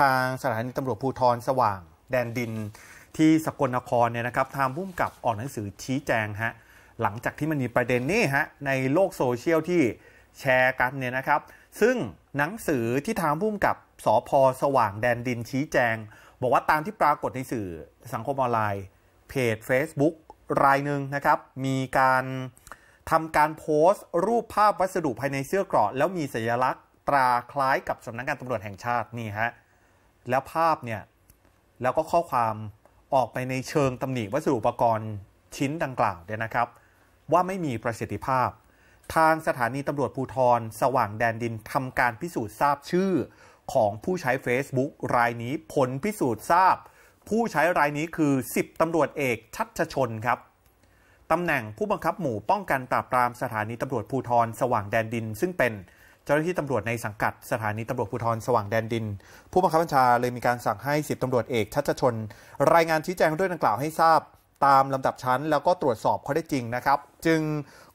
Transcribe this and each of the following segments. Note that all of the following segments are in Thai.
ทางสถานีตำรวจภูทรสว่างแดนดินที่สกลนครเนี่ยนะครับทางผู้กกับออกหนังสือชี้แจงฮะ หลังจากที่มันมีประเด็นนี่ฮะในโลกโซเชียลที่แชร์กันเนี่ยนะครับ ซึ่งหนังสือที่ทางผู้กกับสอพอสว่างแดนดิน ชี้แจง บอกว่าตามที่ปรากฏในสื่อสังคมออนไลน์ เพจ Facebook รายหนึ่งนะครับ มีการทำการโพสต์ รูปภาพวัสดุภายในเสื้อเกราะแล้วมีสัญลักษณ์ ตราคล้ายกับสำนักงานตำรวจแห่งชาตินี่ฮะแล้วภาพเนี่ย แล้วก็ข้อความออกไปในเชิงตำหนิวัสดุอุปกรณ์ชิ้นดังกล่าวเนี่ยนะครับ ว่าไม่มีประสิทธิภาพ ทางสถานีตำรวจภูทรสว่างแดนดินทำการพิสูจน์ทราบชื่อ ของผู้ใช้ Facebook รายนี้ผลพิสูจน์ทราบ ผู้ใช้รายนี้คือ 10ตำรวจเอกชัชชนครับตำแหน่งผู้บังคับหมู่ป้องกันปราบปรามสถานีตำรวจภูทรสว่างแดนดินซึ่งเป็นเจ้าหน้าที่ตำรวจในสังกัด สถานีตำรวจภูธรสว่างแดนดิน ผู้บังคับบัญชาเลยมีการสั่งให้สิบตำรวจเอกชัชชนรายงานชี้แจงด้วยดังกล่าวให้ทราบตามลำดับชั้น แล้วก็ตรวจสอบข้อได้จริงนะครับ จึง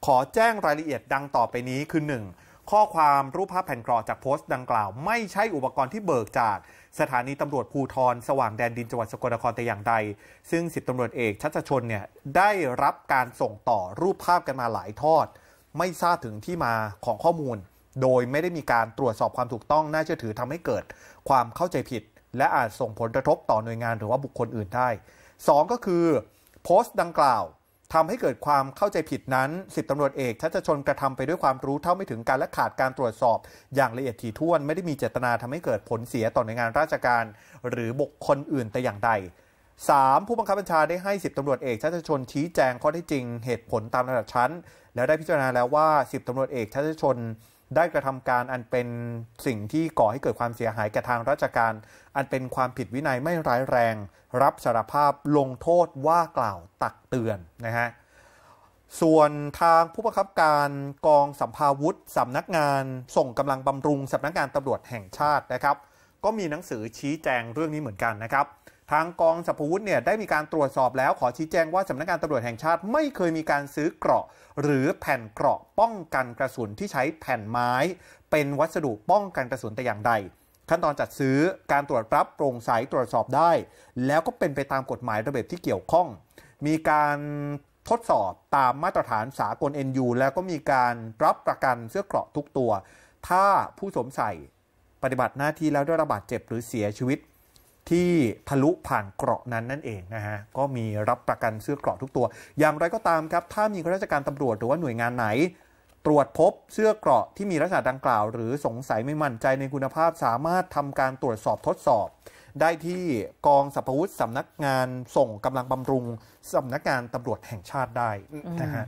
ขอแจ้งรายละเอียดดังต่อไปนี้คือ 1. ข้อความรูปภาพแผ่นกรอจากโพสต์ดังกล่าวไม่ใช่อุปกรณ์ที่เบิกจาก สถานีตำรวจภูทรสว่างแดนดินจังหวัดสกลนครแต่อย่างใด ซึ่งสิบตำรวจเอกชัชชนเนี่ยได้รับการส่งต่อรูปภาพกันมาหลายทอด ไม่ทราบถึงที่มาของข้อมูลโดยไม่ได้มีการตรวจสอบความถูกต้องน่าเชื่อถือทำให้เกิด ความเข้าใจผิด และอาจส่งผลกระทบต่อหน่วยงานหรือว่าบุคคลอื่นได้2ก็คือ โพสต์ดังกล่าว ทำให้เกิดความเข้าใจผิดนั้นสิบตำรวจเอกชัชชนกระทำไปด้วยความรู้เท่าไม่ถึงการและขาดการตรวจสอบ อย่างละเอียดถี่ถ้วนไม่ได้มีเจตนาทำให้เกิดผลเสียต่อหน่วยงานราชการ หรือบุคคลอื่นแต่อย่างใด 3. ผู้บังคับบัญชาได้ให้สิบตำรวจเอกชัชชนชี้แจงข้อที่จริงเหตุผลตามระดับชั้น แล้วได้พิจารณาแล้วว่าสิบตำรวจเอกชัชชนได้กระทำการอันเป็นสิ่งที่ก่อให้เกิดความเสียหายแก่ทางราชการ อันเป็นความผิดวินัยไม่ร้ายแรง รับสารภาพลงโทษว่ากล่าวตักเตือนนะฮะส่วนทางผู้บังคับการกองสัมภาวุธสำนักงาน ส่งกำลังบำรุงสำนักงานตำรวจแห่งชาตินะครับ ก็มีหนังสือชี้แจงเรื่องนี้เหมือนกันนะครับทางกองสัพพวุธเนี่ย ได้มีการตรวจสอบแล้วขอชี้แจงว่าสำนักงานตำรวจแห่งชาติ ไม่เคยมีการซื้อเกราะหรือแผ่นเกราะป้องกันกระสุนที่ใช้แผ่นไม้ เป็นวัสดุป้องกันกระสุนแต่อย่างใด ขั้นตอนจัดซื้อการตรวจรับโปร่งใสตรวจสอบได้ แล้วก็เป็นไปตามกฎหมายระเบียบที่เกี่ยวข้อง มีการทดสอบตามมาตรฐานสากล NU แล้วก็มีการรับประกันเสื้อเกราะทุกตัว ถ้าผู้สวมใส่ปฏิบัติหน้าที่แล้วได้รับบาดเจ็บหรือเสียชีวิตที่ทะลุผ่านเกราะนั้นนั่นเองนะฮะก็มีรับประกันเสื้อเกราะทุกตัว อย่างไรก็ตามครับ ถ้ามีข้าราชการตำรวจหรือว่าหน่วยงานไหน ตรวจพบเสื้อเกราะที่มีลักษณะดังกล่าว หรือสงสัยไม่มั่นใจในคุณภาพสามารถทำการตรวจสอบทดสอบ ได้ที่กองสรรพวุฒิสำนักงานส่งกำลังบำรุงสำนักงานตำรวจแห่งชาติได้นะฮะ